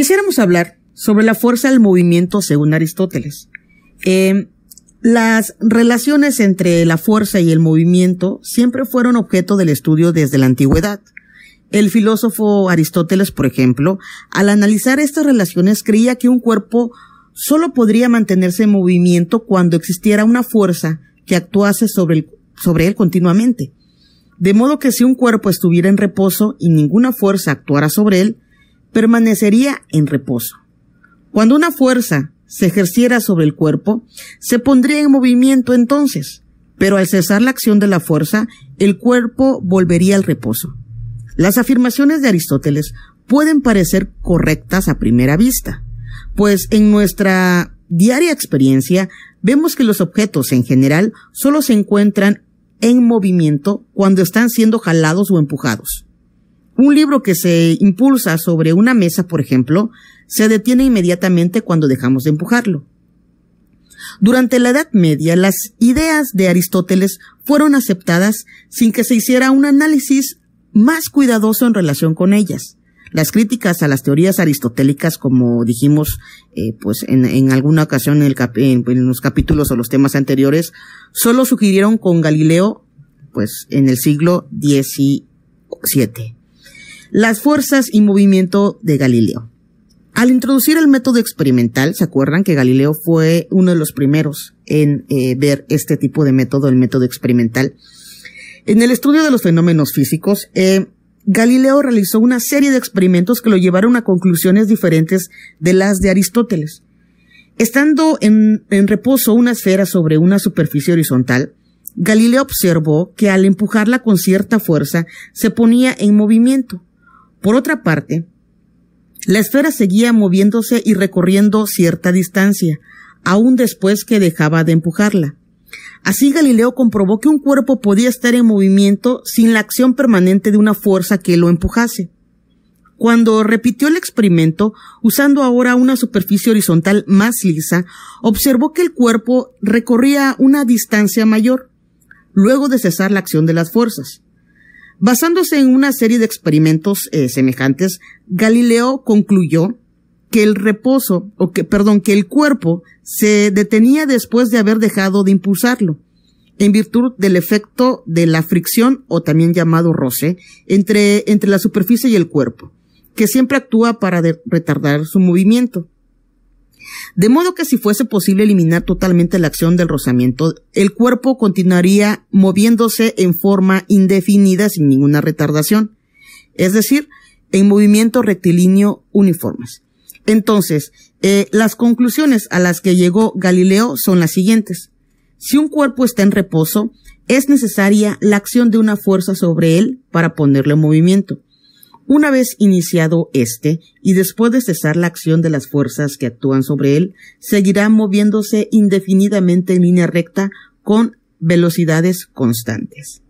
Quisiéramos hablar sobre la fuerza del movimiento según Aristóteles. Em, las relaciones entre la fuerza y el movimiento siempre fueron objeto del estudio desde la antigüedad. El filósofo Aristóteles, por ejemplo, al analizar estas relaciones creía que un cuerpo solo podría mantenerse en movimiento cuando existiera una fuerza que actuase sobre él continuamente. De modo que si un cuerpo estuviera en reposo y ninguna fuerza actuara sobre él, permanecería en reposo. Cuando una fuerza se ejerciera sobre el cuerpo, se pondría en movimiento entonces, pero al cesar la acción de la fuerza, el cuerpo volvería al reposo. Las afirmaciones de Aristóteles pueden parecer correctas a primera vista, pues en nuestra diaria experiencia vemos que los objetos en general solo se encuentran en movimiento cuando están siendo jalados o empujados. Un libro que se impulsa sobre una mesa, por ejemplo, se detiene inmediatamente cuando dejamos de empujarlo. Durante la Edad Media, las ideas de Aristóteles fueron aceptadas sin que se hiciera un análisis más cuidadoso en relación con ellas. Las críticas a las teorías aristotélicas, como dijimos, eh, pues en, alguna ocasión pues, en, los capítulos o los temas anteriores, solo sugirieron con Galileo, pues en el siglo XVII las fuerzas y movimiento de Galileo. Al introducir el método experimental, ¿se acuerdan que Galileo fue uno de los primeros en eh, ver este tipo de método, el método experimental? En el estudio de los fenómenos físicos, eh, Galileo realizó una serie de experimentos que lo llevaron a conclusiones diferentes de las de Aristóteles. Estando en reposo una esfera sobre una superficie horizontal, Galileo observó que al empujarla con cierta fuerza se ponía en movimiento por otra parte, la esfera seguía moviéndose y recorriendo cierta distancia, aún después que dejaba de empujarla. Así Galileo comprobó que un cuerpo podía estar en movimiento sin la acción permanente de una fuerza que lo empujase. Cuando repitió el experimento, usando ahora una superficie horizontal más lisa, observó que el cuerpo recorría una distancia mayor, luego de cesar la acción de las fuerzas. Basándose en una serie de experimentos eh, semejantes, Galileo concluyó que el reposo, o que, perdón, que el cuerpo se detenía después de haber dejado de impulsarlo, en virtud del efecto de la fricción, o también llamado roce, entre, entre la superficie y el cuerpo, que siempre actúa para retardar su movimiento. De modo que si fuese posible eliminar totalmente la acción del rozamiento, el cuerpo continuaría moviéndose en forma indefinida sin ninguna retardación, es decir, en movimiento rectilíneo uniformes. Entonces, eh, las conclusiones a las que llegó Galileo son las siguientes. Si un cuerpo está en reposo, es necesaria la acción de una fuerza sobre él para ponerle en movimiento. Una vez iniciado este, y después de cesar la acción de las fuerzas que actúan sobre él, seguirá moviéndose indefinidamente en línea recta con velocidades constantes.